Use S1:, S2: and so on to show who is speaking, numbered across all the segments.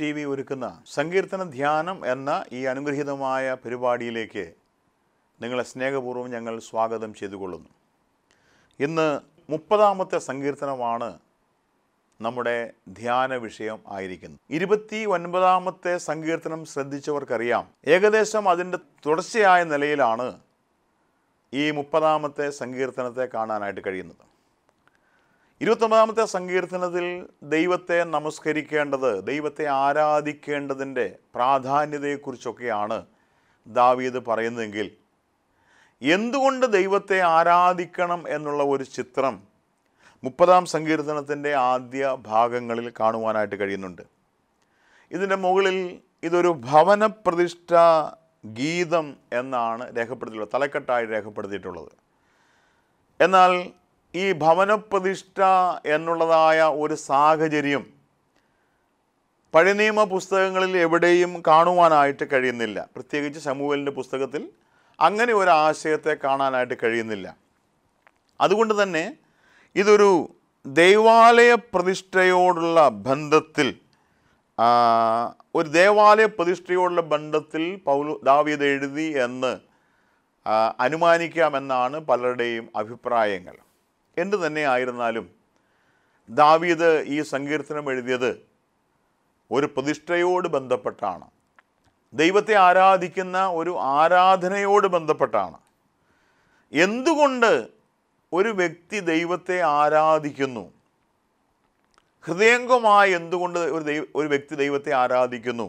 S1: T V ഒരുക്കുന്ന സങ്കീർത്തന ധ്യാനം എന്ന ഈ അനുഗ്രഹീതമായ പരിപാടിയിലേക്ക് നിങ്ങളെ സ്നേഹപൂർവ്വം ഞങ്ങൾ സ്വാഗതം ചെയ്തുകൊള്ളുന്നു ഇന്ന് മുപ്പതാമത്തെ സങ്കീർത്തനമാണ് നമ്മുടെ ധ്യാന വിഷയം ആയിരിക്കുന്നത് ഇരുപത്തി ഒൻപതാമത്തെ സങ്കീർത്തനം ശ്രദ്ധിച്ചവർക്കറിയാം ഏകദേശം അതിൻ്റെ തുടർച്ചയായ നിലയിലാണ് ഈ മുപ്പതാമത്തെ സങ്കീർത്തനത്തെ കാണാനായിട്ട് കഴിയുന്നത് ഇരുപത്തൊമ്പതാമത്തെ സങ്കീർത്തനത്തിൽ ദൈവത്തെ നമസ്കരിക്കേണ്ടത് ദൈവത്തെ ആരാധിക്കേണ്ടതിൻ്റെ പ്രാധാന്യതയെക്കുറിച്ചൊക്കെയാണ് ദാവീദ് പറയുന്നതെങ്കിൽ എന്തുകൊണ്ട് ദൈവത്തെ ആരാധിക്കണം എന്നുള്ള ഒരു ചിത്രം മുപ്പതാം സങ്കീർത്തനത്തിൻ്റെ ആദ്യ ഭാഗങ്ങളിൽ കാണുവാനായിട്ട് കഴിയുന്നുണ്ട് ഇതിൻ്റെ മുകളിൽ ഇതൊരു ഭവന പ്രതിഷ്ഠ ഗീതം എന്നാണ് രേഖപ്പെടുത്തിയിട്ടുള്ളത് തലക്കെട്ടായി രേഖപ്പെടുത്തിയിട്ടുള്ളത് എന്നാൽ ഈ ഭവനപ്രതിഷ്ഠ എന്നുള്ളതായ ഒരു സാഹചര്യം പഴയ നിയമ പുസ്തകങ്ങളിൽ എവിടെയും കാണുവാനായിട്ട് കഴിയുന്നില്ല പ്രത്യേകിച്ച് ശമൂവലിൻ്റെ പുസ്തകത്തിൽ അങ്ങനെ ഒരു ആശയത്തെ കാണാനായിട്ട് കഴിയുന്നില്ല അതുകൊണ്ട് തന്നെ ഇതൊരു ദൈവാലയ പ്രതിഷ്ഠയോടുള്ള ബന്ധത്തിൽ ഒരു ദേവാലയ പ്രതിഷ്ഠയോടുള്ള ബന്ധത്തിൽ പൗലു ദാവീത് എഴുതി എന്ന് അനുമാനിക്കാമെന്നാണ് പലരുടെയും അഭിപ്രായങ്ങൾ എന്തു തന്നെ ആയിരുന്നാലും ദാവീദ് ഈ സങ്കീർത്തനം എഴുതിയത് ഒരു പ്രതിഷ്ഠയോട് ബന്ധപ്പെട്ടാണ് ദൈവത്തെ ആരാധിക്കുന്ന ഒരു ആരാധനയോട് ബന്ധപ്പെട്ടാണ് എന്തുകൊണ്ട് ഒരു വ്യക്തി ദൈവത്തെ ആരാധിക്കുന്നു ഹൃദയംഗമായി എന്തുകൊണ്ട് ഒരു ദൈവ ഒരു വ്യക്തി ദൈവത്തെ ആരാധിക്കുന്നു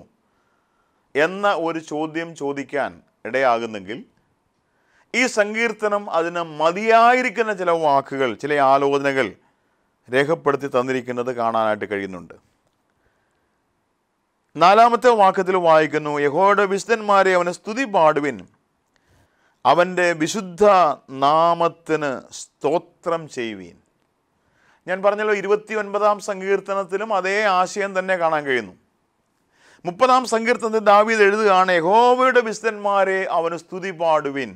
S1: എന്ന ഒരു ചോദ്യം ചോദിക്കാൻ ഇടയാകുന്നെങ്കിൽ ഈ സങ്കീർത്തനം അതിന് മതിയായിരിക്കുന്ന ചില വാക്കുകൾ ചില ആലോചനകൾ രേഖപ്പെടുത്തി തന്നിരിക്കുന്നത് കാണാനായിട്ട് കഴിയുന്നുണ്ട് നാലാമത്തെ വാക്കത്തിൽ വായിക്കുന്നു യഹോയുടെ വിശുദ്ധന്മാരെ അവന് സ്തുതി പാടുവിൻ അവൻ്റെ വിശുദ്ധ നാമത്തിന് സ്തോത്രം ചെയ്യുവീൻ ഞാൻ പറഞ്ഞല്ലോ ഇരുപത്തി ഒൻപതാം സങ്കീർത്തനത്തിലും അതേ ആശയം തന്നെ കാണാൻ കഴിയുന്നു മുപ്പതാം സങ്കീർത്തനത്തിൽ ദാവീദ് എഴുതുകയാണ് യഹോവയുടെ വിശുദ്ധന്മാരെ അവന് സ്തുതി പാടുവിൻ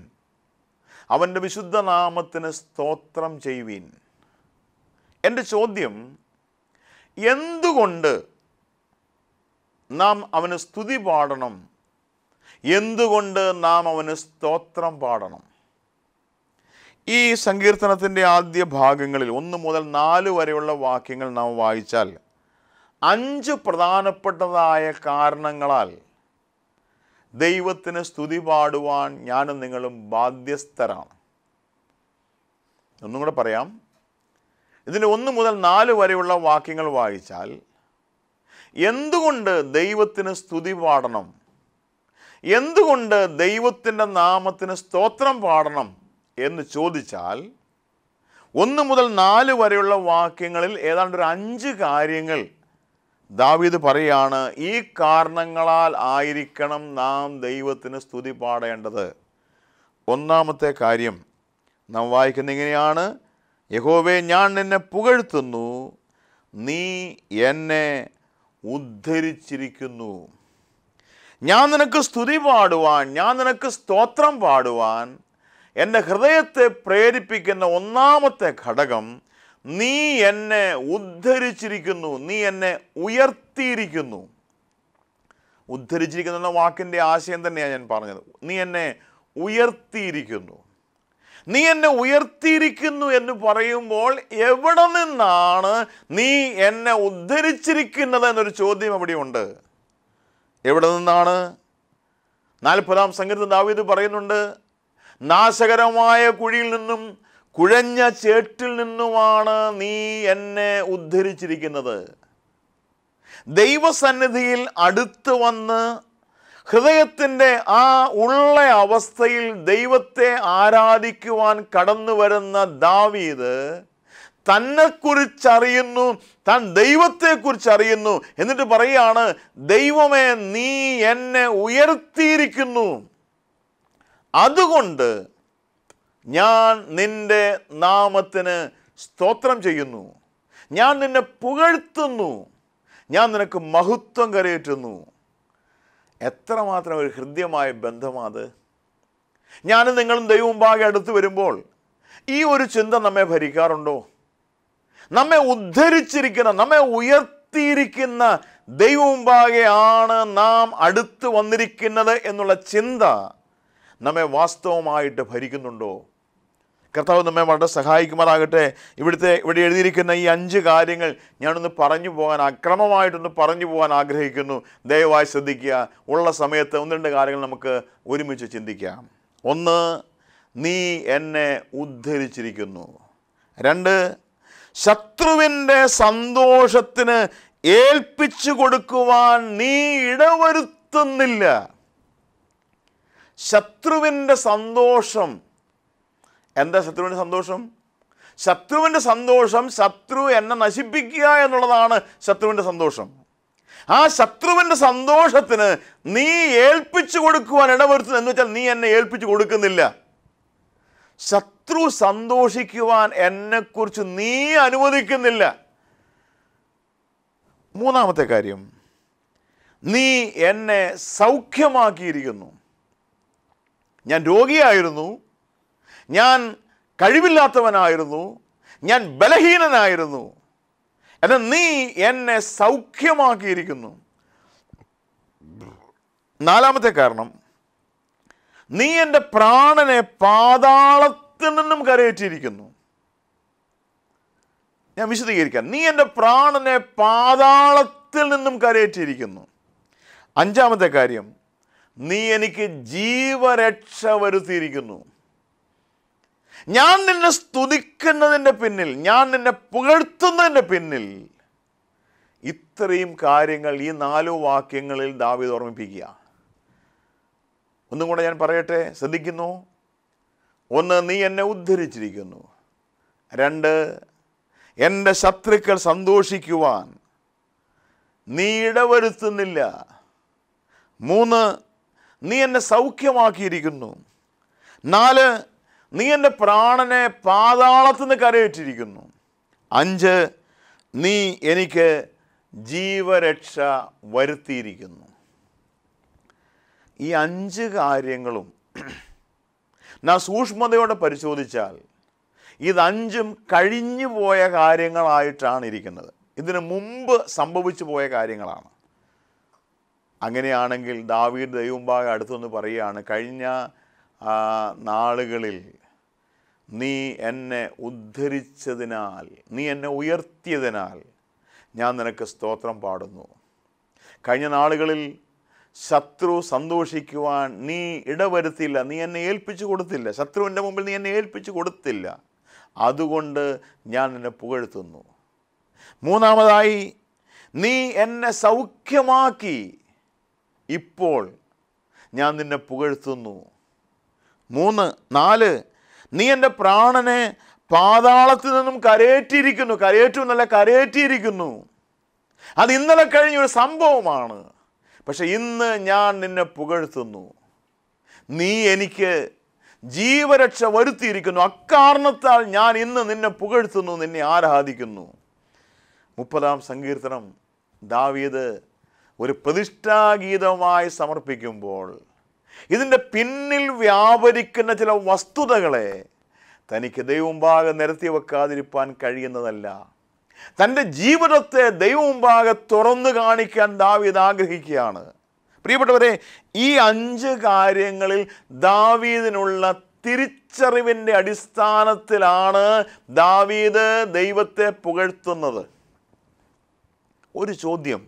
S1: അവൻ്റെ വിശുദ്ധ നാമത്തിന് സ്തോത്രം ചെയ്യുവീൻ എൻ്റെ ചോദ്യം എന്തുകൊണ്ട് നാം അവന് സ്തുതി പാടണം എന്തുകൊണ്ട് നാം അവന് സ്തോത്രം പാടണം ഈ സങ്കീർത്തനത്തിൻ്റെ ആദ്യ ഭാഗങ്ങളിൽ ഒന്ന് മുതൽ നാല് വരെയുള്ള വാക്യങ്ങൾ നാം വായിച്ചാൽ അഞ്ച് പ്രധാനപ്പെട്ടതായ കാരണങ്ങളാൽ ദൈവത്തിന് സ്തുതി പാടുവാൻ ഞാനും നിങ്ങളും ബാധ്യസ്ഥരാണ് ഒന്നും കൂടെ പറയാം ഇതിൻ്റെ ഒന്ന് മുതൽ നാല് വരെയുള്ള വാക്യങ്ങൾ വായിച്ചാൽ എന്തുകൊണ്ട് ദൈവത്തിന് സ്തുതി പാടണം എന്തുകൊണ്ട് ദൈവത്തിൻ്റെ നാമത്തിന് സ്തോത്രം പാടണം എന്ന് ചോദിച്ചാൽ ഒന്ന് മുതൽ നാല് വരെയുള്ള വാക്യങ്ങളിൽ ഏതാണ്ട് ഒരു അഞ്ച് കാര്യങ്ങൾ ദാവീദ് പറയാണ് ഈ കാരണങ്ങളാൽ ആയിരിക്കണം നാം ദൈവത്തിന് സ്തുതി പാടേണ്ടത് ഒന്നാമത്തെ കാര്യം നാം വായിക്കുന്ന ഇങ്ങനെയാണ് യഹോവെ ഞാൻ നിന്നെ പുകഴ്ത്തുന്നു നീ എന്നെ ഉദ്ധരിച്ചിരിക്കുന്നു ഞാൻ നിനക്ക് സ്തുതി പാടുവാൻ ഞാൻ നിനക്ക് സ്തോത്രം പാടുവാൻ എൻ്റെ ഹൃദയത്തെ പ്രേരിപ്പിക്കുന്ന ഒന്നാമത്തെ ഘടകം നീ എന്നെ ഉദ്ധരിച്ചിരിക്കുന്നു നീ എന്നെ ഉയർത്തിയിരിക്കുന്നു ഉദ്ധരിച്ചിരിക്കുന്നു എന്ന വാക്കിൻ്റെ ആശയം തന്നെയാണ് ഞാൻ പറഞ്ഞത് നീ എന്നെ ഉയർത്തിയിരിക്കുന്നു നീ എന്നെ ഉയർത്തിയിരിക്കുന്നു എന്ന് പറയുമ്പോൾ എവിടെ നിന്നാണ് നീ എന്നെ ഉദ്ധരിച്ചിരിക്കുന്നത് എന്നൊരു ചോദ്യം അവിടെയുണ്ട് എവിടെ നിന്നാണ് നാൽപ്പതാം സംഗീത ദാവീദ് പറയുന്നുണ്ട് നാശകരമായ കുഴിയിൽ നിന്നും കുഴഞ്ഞ ചേട്ടിൽ നിന്നുമാണ് നീ എന്നെ ഉദ്ധരിച്ചിരിക്കുന്നത് ദൈവസന്നിധിയിൽ അടുത്ത് വന്ന് ഹൃദയത്തിൻ്റെ ആ ഉള്ള അവസ്ഥയിൽ ദൈവത്തെ ആരാധിക്കുവാൻ കടന്നു വരുന്ന ദാവീത് തന്നെക്കുറിച്ചറിയുന്നു താൻ ദൈവത്തെക്കുറിച്ചറിയുന്നു എന്നിട്ട് പറയുകയാണ് ദൈവമേ നീ എന്നെ ഉയർത്തിയിരിക്കുന്നു അതുകൊണ്ട് ഞാൻ നിൻ്റെ നാമത്തിന് സ്തോത്രം ചെയ്യുന്നു ഞാൻ നിന്നെ പുകഴ്ത്തുന്നു ഞാൻ നിനക്ക് മഹത്വം കരയേറ്റുന്നു എത്രമാത്രം ഒരു ഹൃദ്യമായ ബന്ധമാത് ഞാനും നിങ്ങളും ദൈവമുമ്പാകെ അടുത്ത് വരുമ്പോൾ ഈ ഒരു ചിന്ത നമ്മെ ഭരിക്കാറുണ്ടോ നമ്മെ ഉദ്ധരിച്ചിരിക്കുന്ന നമ്മെ ഉയർത്തിയിരിക്കുന്ന ദൈവമുമ്പാകെയാണ് നാം അടുത്ത് വന്നിരിക്കുന്നത് എന്നുള്ള ചിന്ത നമ്മെ വാസ്തവമായിട്ട് ഭരിക്കുന്നുണ്ടോ കർത്താവ് നമ്മെ വളരെ സഹായിക്കുമാറാകട്ടെ ഇവിടുത്തെ ഇവിടെ എഴുതിയിരിക്കുന്ന ഈ അഞ്ച് കാര്യങ്ങൾ ഞാനൊന്ന് പറഞ്ഞു പോകാൻ അക്രമമായിട്ടൊന്ന് പറഞ്ഞു പോകാൻ ആഗ്രഹിക്കുന്നു ദയവായി ശ്രദ്ധിക്കുക ഉള്ള സമയത്ത് ഒന്ന് രണ്ട് കാര്യങ്ങൾ നമുക്ക് ഒരുമിച്ച് ചിന്തിക്കാം ഒന്ന് നീ എന്നെ ഉദ്ധരിച്ചിരിക്കുന്നു രണ്ട് ശത്രുവിൻ്റെ സന്തോഷത്തിന് ഏൽപ്പിച്ചു കൊടുക്കുവാൻ നീ ഇടവരുത്തുന്നില്ല ശത്രുവിൻ്റെ സന്തോഷം എന്താ ശത്രുവിൻ്റെ സന്തോഷം ശത്രുവിൻ്റെ സന്തോഷം ശത്രു എന്നെ നശിപ്പിക്കുക എന്നുള്ളതാണ് ശത്രുവിൻ്റെ സന്തോഷം ആ ശത്രുവിൻ്റെ സന്തോഷത്തിന് നീ ഏൽപ്പിച്ചു കൊടുക്കുവാൻ ഇടവരുത്തുന്നത് എന്ന് വെച്ചാൽ നീ എന്നെ ഏൽപ്പിച്ചു കൊടുക്കുന്നില്ല ശത്രു സന്തോഷിക്കുവാൻ എന്നെക്കുറിച്ച് നീ അനുവദിക്കുന്നില്ല മൂന്നാമത്തെ കാര്യം നീ എന്നെ സൗഖ്യമാക്കിയിരിക്കുന്നു ഞാൻ രോഗിയായിരുന്നു ഞാൻ കഴിവില്ലാത്തവനായിരുന്നു ഞാൻ ബലഹീനനായിരുന്നു എന്നാൽ നീ എന്നെ സൗഖ്യമാക്കിയിരിക്കുന്നു നാലാമത്തെ കാരണം നീ എൻ്റെ പ്രാണനെ പാതാളത്തിൽ നിന്നും കരയേറ്റിയിരിക്കുന്നു ഞാൻ വിശദീകരിക്കാം നീ എൻ്റെ പ്രാണനെ പാതാളത്തിൽ നിന്നും കരയേറ്റിയിരിക്കുന്നു അഞ്ചാമത്തെ കാര്യം നീ എനിക്ക് ജീവരക്ഷ വരുത്തിയിരിക്കുന്നു ഞാൻ നിന്നെ സ്തുതിക്കുന്നതിൻ്റെ പിന്നിൽ ഞാൻ നിന്നെ പുകഴ്ത്തുന്നതിൻ്റെ പിന്നിൽ ഇത്രയും കാര്യങ്ങൾ ഈ നാലു വാക്യങ്ങളിൽ ദാവിത് ഓർമ്മിപ്പിക്കുക ഒന്നും കൂടെ ഞാൻ പറയട്ടെ ശ്രദ്ധിക്കുന്നു ഒന്ന് നീ എന്നെ ഉദ്ധരിച്ചിരിക്കുന്നു രണ്ട് എൻ്റെ ശത്രുക്കൾ സന്തോഷിക്കുവാൻ നീ ഇടവരുത്തുന്നില്ല മൂന്ന് നീ എന്നെ സൗഖ്യമാക്കിയിരിക്കുന്നു നാല് നീ എൻ്റെ പ്രാണനെ പാതാളത്തിൽ കരയേറ്റിരിക്കുന്നു കരയിട്ടിരിക്കുന്നു അഞ്ച് നീ എനിക്ക് ജീവരക്ഷ വരുത്തിയിരിക്കുന്നു ഈ അഞ്ച് കാര്യങ്ങളും നാ സൂക്ഷ്മതയോടെ പരിശോധിച്ചാൽ ഇതഞ്ചും കഴിഞ്ഞു പോയ കാര്യങ്ങളായിട്ടാണ് ഇരിക്കുന്നത് ഇതിന് മുമ്പ് സംഭവിച്ചു പോയ കാര്യങ്ങളാണ് അങ്ങനെയാണെങ്കിൽ ദാവീദ് ദൈവമ്പാകെ അടുത്തൊന്ന് പറയുകയാണ് കഴിഞ്ഞ നാളുകളിൽ നീ എന്നെ ഉദ്ധരിച്ചതിനാൽ നീ എന്നെ ഉയർത്തിയതിനാൽ ഞാൻ നിനക്ക് സ്തോത്രം പാടുന്നു കഴിഞ്ഞ നാളുകളിൽ ശത്രു സന്തോഷിക്കുവാൻ നീ ഇടവരുത്തില്ല നീ എന്നെ ഏൽപ്പിച്ചു കൊടുത്തില്ല ശത്രുവിൻ്റെ മുമ്പിൽ നീ എന്നെ ഏൽപ്പിച്ചു കൊടുത്തില്ല അതുകൊണ്ട് ഞാൻ നിന്നെ പുകഴ്ത്തുന്നു മൂന്നാമതായി നീ എന്നെ സൗഖ്യമാക്കി ഇപ്പോൾ ഞാൻ നിന്നെ പുകഴ്ത്തുന്നു മൂന്ന് നാല് നീ എൻ്റെ പ്രാണനെ പാതാളത്തിൽ നിന്നും കരയേറ്റിയിരിക്കുന്നു നല്ല കരയേറ്റിയിരിക്കുന്നു അത് ഇന്നലെ കഴിഞ്ഞ ഒരു സംഭവമാണ് പക്ഷെ ഇന്ന് ഞാൻ നിന്നെ പുകഴ്ത്തുന്നു നീ എനിക്ക് ജീവരക്ഷ വരുത്തിയിരിക്കുന്നു അക്കാരണത്താൽ ഞാൻ ഇന്ന് നിന്നെ പുകഴ്ത്തുന്നു നിന്നെ ആരാധിക്കുന്നു മുപ്പതാം സങ്കീർത്തനം ദാവീദ് ഒരു പ്രതിഷ്ഠാഗീതമായി സമർപ്പിക്കുമ്പോൾ ഇതിൻ്റെ പിന്നിൽ വ്യാപരിക്കുന്ന ചില വസ്തുതകളെ തനിക്ക് ദൈവമുമ്പാകെ നിരത്തി വെക്കാതിരിപ്പാൻ കഴിയുന്നതല്ല തൻ്റെ ജീവിതത്തെ ദൈവമുമ്പാകെ തുറന്നു കാണിക്കാൻ ദാവീദ് ആഗ്രഹിക്കുകയാണ് പ്രിയപ്പെട്ടവരെ ഈ അഞ്ച് കാര്യങ്ങളിൽ ദാവീദിനുള്ള തിരിച്ചറിവിൻ്റെ അടിസ്ഥാനത്തിലാണ് ദാവീദ് ദൈവത്തെ പുകഴ്ത്തുന്നത് ഒരു ചോദ്യം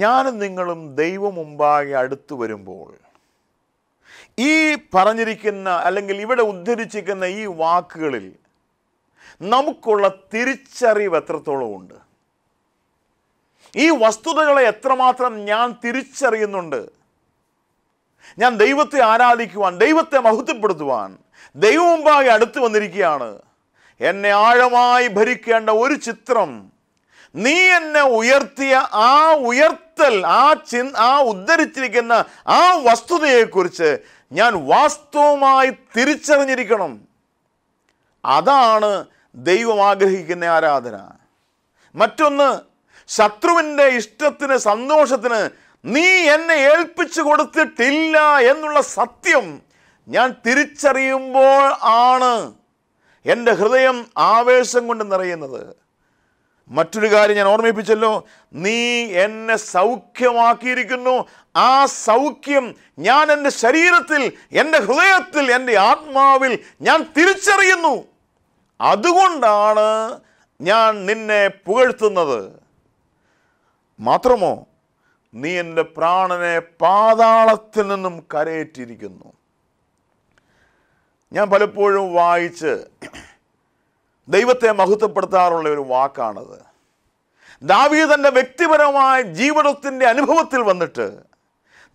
S1: ഞാനും നിങ്ങളും ദൈവം മുമ്പാകെ അടുത്തു വരുമ്പോൾ ഈ പറഞ്ഞിരിക്കുന്ന അല്ലെങ്കിൽ ഇവിടെ ഉദ്ധരിച്ചിരിക്കുന്ന ഈ വാക്കുകളിൽ നമുക്കുള്ള തിരിച്ചറിവ് എത്രത്തോളം ഉണ്ട് ഈ വസ്തുതകളെ എത്രമാത്രം ഞാൻ തിരിച്ചറിയുന്നുണ്ട് ഞാൻ ദൈവത്തെ ആരാധിക്കുവാൻ ദൈവത്തെ മഹത്വപ്പെടുത്തുവാൻ ദൈവം മുമ്പാകെ അടുത്തു വന്നിരിക്കുകയാണ് എന്നെ ആഴമായി ഭരിക്കേണ്ട ഒരു ചിത്രം നീ എന്നെ ഉയർത്തിയ ആ ഉയർത്തൽ ആ ചി ആ ഉദ്ധരിച്ചിരിക്കുന്ന ആ വസ്തുതയെക്കുറിച്ച് ഞാൻ വാസ്തവമായി തിരിച്ചറിഞ്ഞിരിക്കണം അതാണ് ദൈവം ആഗ്രഹിക്കുന്ന ആരാധന മറ്റൊന്ന് ശത്രുവിൻ്റെ ഇഷ്ടത്തിന് സന്തോഷത്തിന് നീ എന്നെ ഏൽപ്പിച്ചു കൊടുത്തിട്ടില്ല എന്നുള്ള സത്യം ഞാൻ തിരിച്ചറിയുമ്പോൾ ആണ് എൻ്റെ ഹൃദയം ആവേശം കൊണ്ട് നിറയുന്നത് മറ്റൊരു കാര്യം ഞാൻ ഓർമ്മിപ്പിച്ചല്ലോ നീ എന്നെ സൗഖ്യമാക്കിയിരിക്കുന്നു ആ സൗഖ്യം ഞാൻ എൻ്റെ ശരീരത്തിൽ എൻ്റെ ഹൃദയത്തിൽ എൻ്റെ ആത്മാവിൽ ഞാൻ തിരിച്ചറിയുന്നു അതുകൊണ്ടാണ് ഞാൻ നിന്നെ പുകഴ്ത്തുന്നത് മാത്രമോ നീ എൻ്റെ പ്രാണനെ പാതാളത്തിൽ നിന്നും കരയേറ്റിരിക്കുന്നു ഞാൻ പലപ്പോഴും വായിച്ച് ദൈവത്തെ മഹത്വപ്പെടുത്താറുള്ള ഒരു വാക്കാണത് ദാവീതൻ്റെ വ്യക്തിപരമായ ജീവിതത്തിൻ്റെ അനുഭവത്തിൽ വന്നിട്ട്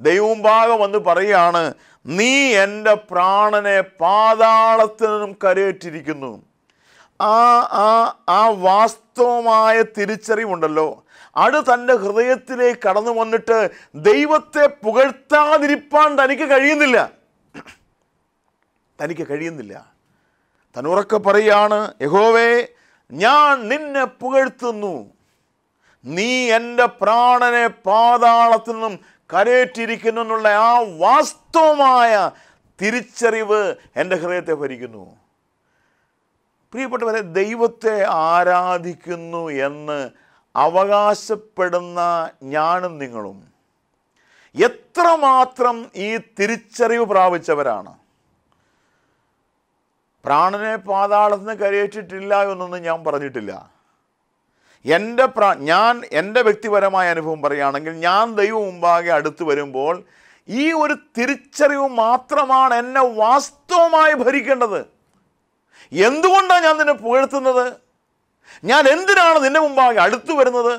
S1: ദൈവമുമ്പാകെ വന്ന് പറയുകയാണ് നീ എൻ്റെ പ്രാണനെ പാതാളത്തിൽ നിന്നും കരയേറ്റിരിക്കുന്നു ആ ആ ആ വാസ്തവമായ തിരിച്ചറിവുണ്ടല്ലോ അത് തൻ്റെ ഹൃദയത്തിലേക്ക് കടന്നു വന്നിട്ട് ദൈവത്തെ പുകഴ്ത്താതിരിപ്പാൻ തനിക്ക് കഴിയുന്നില്ല തനിക്ക് കഴിയുന്നില്ല താൻ ഉറക്കെ പറയാണ് യഹോവേ ഞാൻ നിന്നെ പുകഴ്ത്തുന്നു നീ എൻ്റെ പ്രാണനെ പാതാളത്തിൽ നിന്നും കരേറ്റിരിക്കുന്നു എന്നുള്ള ആ വാസ്തവമായ തിരിച്ചറിവ് എൻ്റെ ഹൃദയത്തെ ഭരിക്കുന്നു പ്രിയപ്പെട്ടവരെ ദൈവത്തെ ആരാധിക്കുന്നു എന്ന് അവകാശപ്പെടുന്ന ഞാനും നിങ്ങളും എത്രമാത്രം ഈ തിരിച്ചറിവ് പ്രാപിച്ചവരാണ് പ്രാണനെ നിന്ന് കരയേറ്റിട്ടില്ല എന്നൊന്നും ഞാൻ പറഞ്ഞിട്ടില്ല എൻ്റെ പ്രാ ഞാൻ എൻ്റെ വ്യക്തിപരമായ അനുഭവം പറയുകയാണെങ്കിൽ ഞാൻ ദൈവം മുമ്പാകെ അടുത്ത് വരുമ്പോൾ ഈ ഒരു തിരിച്ചറിവ് മാത്രമാണ് എന്നെ വാസ്തവമായി ഭരിക്കേണ്ടത് എന്തുകൊണ്ടാണ് ഞാൻ നിന്നെ പുകഴ്ത്തുന്നത് ഞാൻ എന്തിനാണ് നിന്നെ മുമ്പാകെ അടുത്തു വരുന്നത്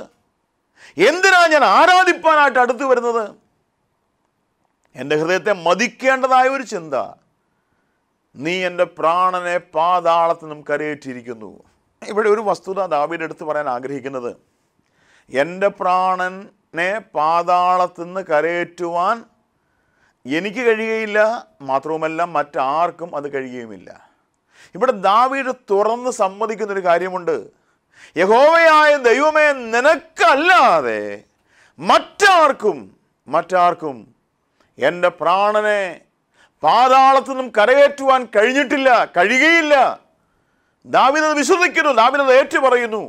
S1: എന്തിനാണ് ഞാൻ ആരാധിപ്പാനായിട്ട് അടുത്തു വരുന്നത് എൻ്റെ ഹൃദയത്തെ മതിക്കേണ്ടതായ ഒരു ചിന്ത നീ എൻ്റെ പ്രാണനെ പാതാളത്ത് നിന്നും കരയേറ്റിയിരിക്കുന്നു ഇവിടെ ഒരു വസ്തുത ദാവിയുടെ അടുത്ത് പറയാൻ ആഗ്രഹിക്കുന്നത് എൻ്റെ പ്രാണനെ പാതാളത്ത് നിന്ന് കരയേറ്റുവാൻ എനിക്ക് കഴിയുകയില്ല മാത്രവുമല്ല മറ്റാർക്കും അത് കഴിയുകയുമില്ല ഇവിടെ ദാവീദ് തുറന്ന് സമ്മതിക്കുന്നൊരു കാര്യമുണ്ട് യഹോവയായ ദൈവമേ നിനക്കല്ലാതെ മറ്റാർക്കും മറ്റാർക്കും എൻ്റെ പ്രാണനെ പാതാളത്തു നിന്നും കരകയറ്റുവാൻ കഴിഞ്ഞിട്ടില്ല കഴിയുകയില്ല ദാവിനത് വിശ്വസിക്കുന്നു അത് ഏറ്റു പറയുന്നു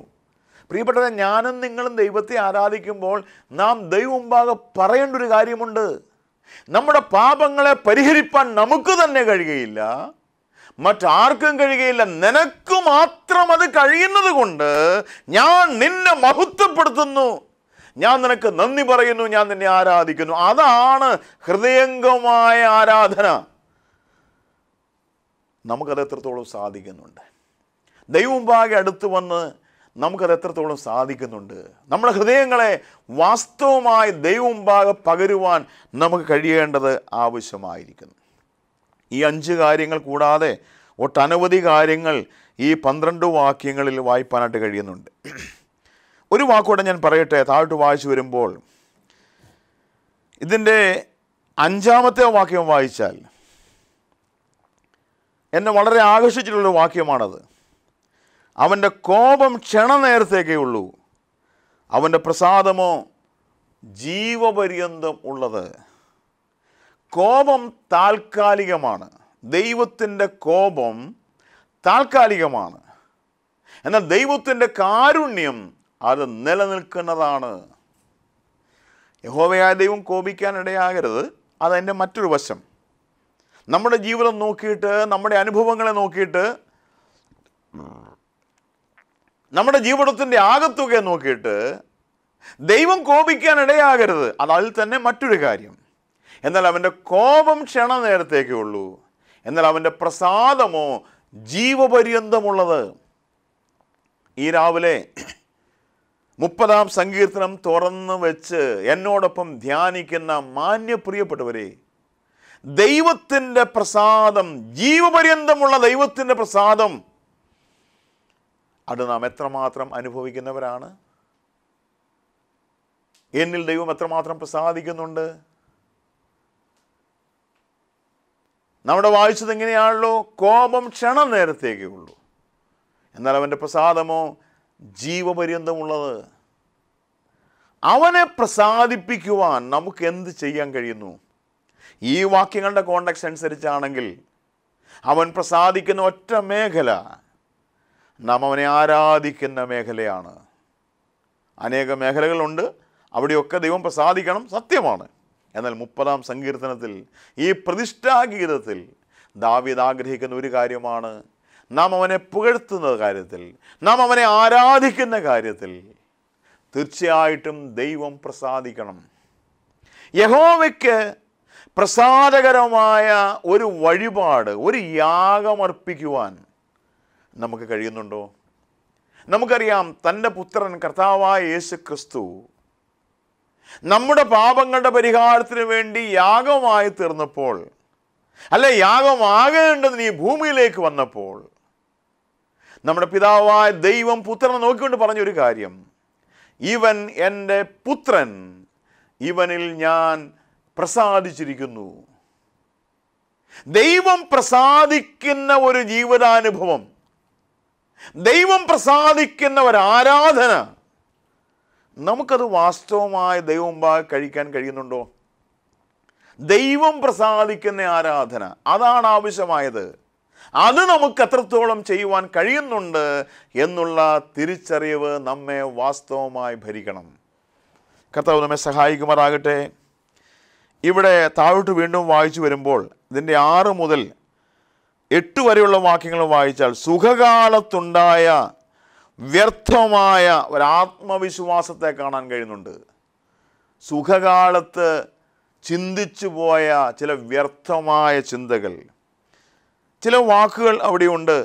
S1: പ്രിയപ്പെട്ടവരെ ഞാനും നിങ്ങളും ദൈവത്തെ ആരാധിക്കുമ്പോൾ നാം ദൈവമുമ്പാകെ പറയേണ്ട ഒരു കാര്യമുണ്ട് നമ്മുടെ പാപങ്ങളെ പരിഹരിപ്പാൻ നമുക്ക് തന്നെ കഴിയുകയില്ല മറ്റാർക്കും കഴിയുകയില്ല നിനക്ക് മാത്രം അത് കഴിയുന്നത് കൊണ്ട് ഞാൻ നിന്നെ മഹത്വപ്പെടുത്തുന്നു ഞാൻ നിനക്ക് നന്ദി പറയുന്നു ഞാൻ നിന്നെ ആരാധിക്കുന്നു അതാണ് ഹൃദയംഗമായ ആരാധന നമുക്കത് എത്രത്തോളം സാധിക്കുന്നുണ്ട് ദൈവമുമ്പാകെ അടുത്ത് വന്ന് നമുക്കത് എത്രത്തോളം സാധിക്കുന്നുണ്ട് നമ്മുടെ ഹൃദയങ്ങളെ വാസ്തവമായി ദൈവമുമ്പാകെ പകരുവാൻ നമുക്ക് കഴിയേണ്ടത് ആവശ്യമായിരിക്കുന്നു ഈ അഞ്ച് കാര്യങ്ങൾ കൂടാതെ ഒട്ടനവധി കാര്യങ്ങൾ ഈ പന്ത്രണ്ട് വാക്യങ്ങളിൽ വായിപ്പാനായിട്ട് കഴിയുന്നുണ്ട് ഒരു വാക്കുകൂടെ ഞാൻ പറയട്ടെ താഴോട്ട് വായിച്ചു വരുമ്പോൾ ഇതിൻ്റെ അഞ്ചാമത്തെ വാക്യം വായിച്ചാൽ എന്നെ വളരെ ആകർഷിച്ചിട്ടുള്ളൊരു വാക്യമാണത് അവൻ്റെ കോപം ക്ഷണനേരത്തേക്കേ ഉള്ളൂ അവൻ്റെ പ്രസാദമോ ജീവപര്യന്തം ഉള്ളത് കോപം താൽക്കാലികമാണ് ദൈവത്തിൻ്റെ കോപം താൽക്കാലികമാണ് എന്നാൽ ദൈവത്തിൻ്റെ കാരുണ്യം അത് നിലനിൽക്കുന്നതാണ് യഹോവയായ ദൈവം കോപിക്കാനിടയാകരുത് അതെൻ്റെ മറ്റൊരു വശം നമ്മുടെ ജീവിതം നോക്കിയിട്ട് നമ്മുടെ അനുഭവങ്ങളെ നോക്കിയിട്ട് നമ്മുടെ ജീവിതത്തിൻ്റെ ആകത്തുകയെ നോക്കിയിട്ട് ദൈവം കോപിക്കാനിടയാകരുത് അതിൽ തന്നെ മറ്റൊരു കാര്യം എന്നാൽ അവൻ്റെ കോപം ക്ഷണ നേരത്തേക്കേ ഉള്ളൂ എന്നാൽ അവൻ്റെ പ്രസാദമോ ജീവപര്യന്തമുള്ളത് ഈ രാവിലെ മുപ്പതാം സങ്കീർത്തനം തുറന്നു വെച്ച് എന്നോടൊപ്പം ധ്യാനിക്കുന്ന മാന്യപ്രിയപ്പെട്ടവരെ ദൈവത്തിൻ്റെ പ്രസാദം ജീവപര്യന്തമുള്ള ദൈവത്തിൻ്റെ പ്രസാദം അത് നാം എത്രമാത്രം അനുഭവിക്കുന്നവരാണ് എന്നിൽ ദൈവം എത്രമാത്രം പ്രസാദിക്കുന്നുണ്ട് നമ്മുടെ വായിച്ചത് എങ്ങനെയാണല്ലോ കോപം ക്ഷണം നേരത്തേക്കേ ഉള്ളൂ എന്നാൽ അവൻ്റെ പ്രസാദമോ ജീവപര്യന്തമുള്ളത് അവനെ പ്രസാദിപ്പിക്കുവാൻ നമുക്ക് എന്ത് ചെയ്യാൻ കഴിയുന്നു ഈ വാക്യങ്ങളുടെ കോണ്ടക്സ് അനുസരിച്ചാണെങ്കിൽ അവൻ പ്രസാദിക്കുന്ന ഒറ്റ മേഖല നാം അവനെ ആരാധിക്കുന്ന മേഖലയാണ് അനേക മേഖലകളുണ്ട് അവിടെയൊക്കെ ദൈവം പ്രസാദിക്കണം സത്യമാണ് എന്നാൽ മുപ്പതാം സങ്കീർത്തനത്തിൽ ഈ പ്രതിഷ്ഠാഗീതത്തിൽ ദാവീദ് ആഗ്രഹിക്കുന്ന ഒരു കാര്യമാണ് നാം അവനെ പുകഴ്ത്തുന്ന കാര്യത്തിൽ നാം അവനെ ആരാധിക്കുന്ന കാര്യത്തിൽ തീർച്ചയായിട്ടും ദൈവം പ്രസാദിക്കണം യഹോവയ്ക്ക് പ്രസാദകരമായ ഒരു വഴിപാട് ഒരു യാഗമർപ്പിക്കുവാൻ നമുക്ക് കഴിയുന്നുണ്ടോ നമുക്കറിയാം തൻ്റെ പുത്രൻ കർത്താവായ യേശു ക്രിസ്തു നമ്മുടെ പാപങ്ങളുടെ പരിഹാരത്തിന് വേണ്ടി യാഗമായി തീർന്നപ്പോൾ അല്ലെ യാഗമാകേണ്ടത് നീ ഭൂമിയിലേക്ക് വന്നപ്പോൾ നമ്മുടെ പിതാവായ ദൈവം പുത്രനെ നോക്കിക്കൊണ്ട് പറഞ്ഞൊരു കാര്യം ഇവൻ എൻ്റെ പുത്രൻ ഇവനിൽ ഞാൻ പ്രസാദിച്ചിരിക്കുന്നു ദൈവം പ്രസാദിക്കുന്ന ഒരു ജീവിതാനുഭവം ദൈവം പ്രസാദിക്കുന്ന ഒരു ആരാധന നമുക്കത് വാസ്തവമായ ദൈവമുമ്പാകെ കഴിക്കാൻ കഴിയുന്നുണ്ടോ ദൈവം പ്രസാദിക്കുന്ന ആരാധന അതാണ് ആവശ്യമായത് അത് നമുക്ക് എത്രത്തോളം ചെയ്യുവാൻ കഴിയുന്നുണ്ട് എന്നുള്ള തിരിച്ചറിവ് നമ്മെ വാസ്തവമായി ഭരിക്കണം കർത്താവ് നമ്മെ സഹായിക്കുമാറാകട്ടെ ഇവിടെ താഴോട്ട് വീണ്ടും വായിച്ചു വരുമ്പോൾ ഇതിൻ്റെ ആറ് മുതൽ എട്ട് വരെയുള്ള വാക്യങ്ങൾ വായിച്ചാൽ സുഖകാലത്തുണ്ടായ വ്യർത്ഥമായ ഒരാത്മവിശ്വാസത്തെ കാണാൻ കഴിയുന്നുണ്ട് സുഖകാലത്ത് ചിന്തിച്ചു പോയ ചില വ്യർത്ഥമായ ചിന്തകൾ ചില വാക്കുകൾ അവിടെയുണ്ട്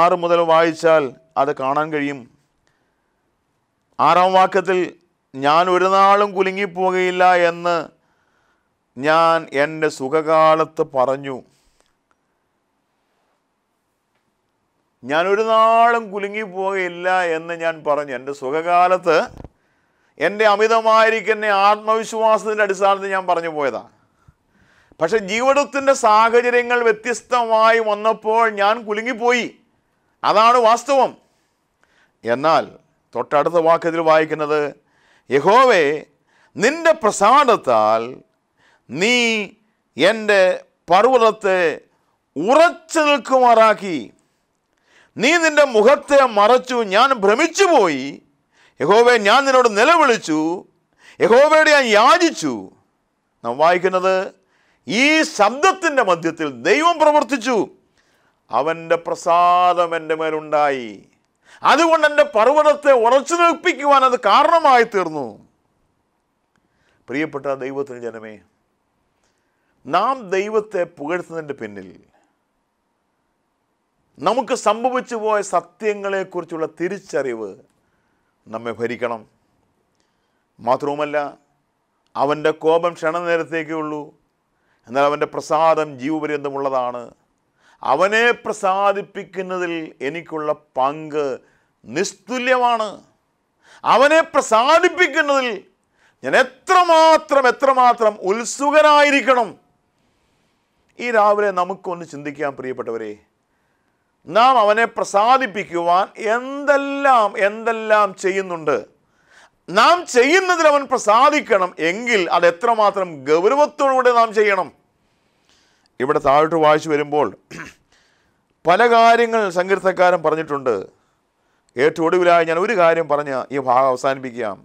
S1: ആറ് മുതൽ വായിച്ചാൽ അത് കാണാൻ കഴിയും ആറാം വാക്യത്തിൽ ഞാൻ ഒരു നാളും കുലുങ്ങിപ്പോകുകയില്ല എന്ന് ഞാൻ എൻ്റെ സുഖകാലത്ത് പറഞ്ഞു ഞാൻ ഒരു നാളും കുലുങ്ങിപ്പോകയില്ല എന്ന് ഞാൻ പറഞ്ഞു എൻ്റെ സുഖകാലത്ത് എൻ്റെ അമിതമായിരിക്കുന്ന ആത്മവിശ്വാസത്തിൻ്റെ അടിസ്ഥാനത്തിൽ ഞാൻ പറഞ്ഞു പോയതാണ് പക്ഷെ ജീവിതത്തിൻ്റെ സാഹചര്യങ്ങൾ വ്യത്യസ്തമായി വന്നപ്പോൾ ഞാൻ കുലുങ്ങിപ്പോയി അതാണ് വാസ്തവം എന്നാൽ തൊട്ടടുത്ത വാക്കതിൽ വായിക്കുന്നത് യഹോവേ നിന്റെ പ്രസാദത്താൽ നീ എൻ്റെ പർവ്വതത്തെ ഉറച്ചു നിൽക്കുമാറാക്കി നീ നിൻ്റെ മുഖത്തെ മറച്ചു ഞാൻ ഭ്രമിച്ചു പോയി യഹോവെ ഞാൻ നിന്നോട് നിലവിളിച്ചു യഹോവയുടെ ഞാൻ യാചിച്ചു നാം വായിക്കുന്നത് ഈ ശബ്ദത്തിൻ്റെ മധ്യത്തിൽ ദൈവം പ്രവർത്തിച്ചു അവൻ്റെ പ്രസാദം എൻ്റെ മേലുണ്ടായി അതുകൊണ്ട് എൻ്റെ പർവ്വതത്തെ ഉറച്ചു നിൽപ്പിക്കുവാൻ അത് കാരണമായി തീർന്നു പ്രിയപ്പെട്ട ദൈവത്തിന് ജനമേ നാം ദൈവത്തെ പുകഴ്ത്തുന്നതിൻ്റെ പിന്നിൽ നമുക്ക് സംഭവിച്ചു പോയ സത്യങ്ങളെക്കുറിച്ചുള്ള തിരിച്ചറിവ് നമ്മെ ഭരിക്കണം മാത്രവുമല്ല അവൻ്റെ കോപം ക്ഷണനേരത്തേക്കേ ഉള്ളൂ എന്നാൽ അവൻ്റെ പ്രസാദം ജീവപര്യന്തമുള്ളതാണ് അവനെ പ്രസാദിപ്പിക്കുന്നതിൽ എനിക്കുള്ള പങ്ക് നിസ്തുല്യമാണ് അവനെ പ്രസാദിപ്പിക്കുന്നതിൽ ഞാൻ എത്രമാത്രം എത്രമാത്രം ഉത്സുകനായിരിക്കണം ഈ രാവിലെ നമുക്കൊന്ന് ചിന്തിക്കാം പ്രിയപ്പെട്ടവരെ നാം അവനെ പ്രസാദിപ്പിക്കുവാൻ എന്തെല്ലാം എന്തെല്ലാം ചെയ്യുന്നുണ്ട് നാം ചെയ്യുന്നതിൽ അവൻ പ്രസാദിക്കണം എങ്കിൽ അത് എത്രമാത്രം ഗൗരവത്തോടുകൂടെ നാം ചെയ്യണം ഇവിടെ താഴോട്ട് വായിച്ചു വരുമ്പോൾ പല കാര്യങ്ങൾ സങ്കീർത്തക്കാരൻ പറഞ്ഞിട്ടുണ്ട് ഏറ്റവും ഒടുവിലായി ഞാൻ ഒരു കാര്യം പറഞ്ഞ ഈ ഭാഗം അവസാനിപ്പിക്കാം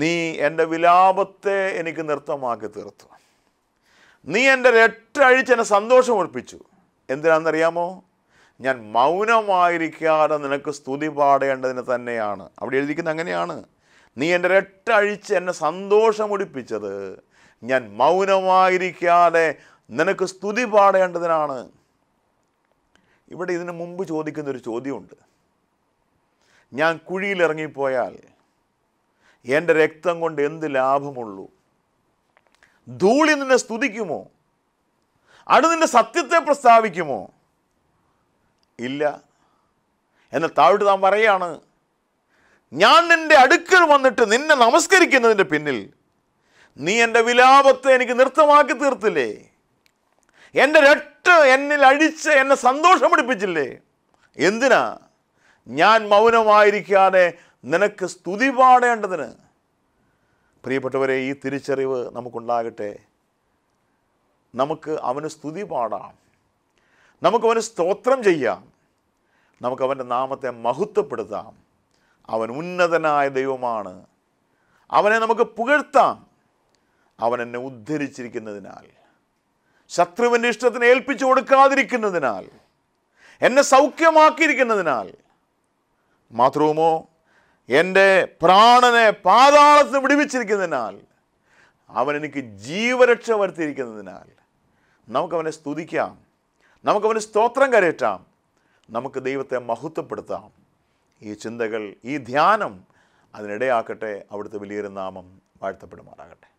S1: നീ എൻ്റെ വിലാപത്തെ എനിക്ക് നൃത്തമാക്കി തീർത്തു നീ എൻ്റെ രട്ടഴിച്ച് എന്നെ സന്തോഷം ഒഴിപ്പിച്ചു എന്തിനാണെന്നറിയാമോ ഞാൻ മൗനമായിരിക്കാതെ നിനക്ക് സ്തുതി പാടേണ്ടതിന് തന്നെയാണ് അവിടെ എഴുതിക്കുന്നത് അങ്ങനെയാണ് നീ എൻ്റെ രട്ടഴിച്ച് അഴിച്ച് എന്നെ സന്തോഷമുടിപ്പിച്ചത് ഞാൻ മൗനമായിരിക്കാതെ നിനക്ക് സ്തുതി പാടേണ്ടതിനാണ് ഇവിടെ ഇതിനു മുമ്പ് ചോദിക്കുന്നൊരു ചോദ്യമുണ്ട് ഞാൻ കുഴിയിലിറങ്ങിപ്പോയാൽ എൻ്റെ രക്തം കൊണ്ട് എന്ത് ലാഭമുള്ളൂ ധൂളി നിന്നെ സ്തുതിക്കുമോ അത് നിന്നെ സത്യത്തെ പ്രസ്താവിക്കുമോ ഇല്ല എന്ന താഴോട്ട് താൻ പറയാണ് ഞാൻ നിൻ്റെ അടുക്കൽ വന്നിട്ട് നിന്നെ നമസ്കരിക്കുന്നതിൻ്റെ പിന്നിൽ നീ എൻ്റെ വിലാപത്തെ എനിക്ക് നൃത്തമാക്കി തീർത്തില്ലേ എൻ്റെ രട്ട് എന്നിൽ അഴിച്ച് എന്നെ സന്തോഷം പിടിപ്പിച്ചില്ലേ എന്തിനാ ഞാൻ മൗനമായിരിക്കാതെ നിനക്ക് സ്തുതി പാടേണ്ടതിന് പ്രിയപ്പെട്ടവരെ ഈ തിരിച്ചറിവ് നമുക്കുണ്ടാകട്ടെ നമുക്ക് അവന് സ്തുതി പാടാം നമുക്കവന് സ്തോത്രം ചെയ്യാം നമുക്കവൻ്റെ നാമത്തെ മഹത്വപ്പെടുത്താം അവൻ ഉന്നതനായ ദൈവമാണ് അവനെ നമുക്ക് പുകഴ്ത്താം അവൻ എന്നെ ഉദ്ധരിച്ചിരിക്കുന്നതിനാൽ ശത്രുവിൻ്റെ ഇഷ്ടത്തിന് ഏൽപ്പിച്ചു കൊടുക്കാതിരിക്കുന്നതിനാൽ എന്നെ സൗഖ്യമാക്കിയിരിക്കുന്നതിനാൽ മാത്രവുമോ എൻ്റെ പ്രാണനെ പാതാളത്തിന് വിടിവിച്ചിരിക്കുന്നതിനാൽ അവൻ എനിക്ക് ജീവരക്ഷ വരുത്തിയിരിക്കുന്നതിനാൽ നമുക്കവനെ സ്തുതിക്കാം നമുക്കവന് സ്തോത്രം കരയറ്റാം നമുക്ക് ദൈവത്തെ മഹത്വപ്പെടുത്താം ഈ ചിന്തകൾ ഈ ധ്യാനം അതിനിടയാക്കട്ടെ അവിടുത്തെ വലിയൊരു നാമം വാഴ്ത്തപ്പെടുമാറാകട്ടെ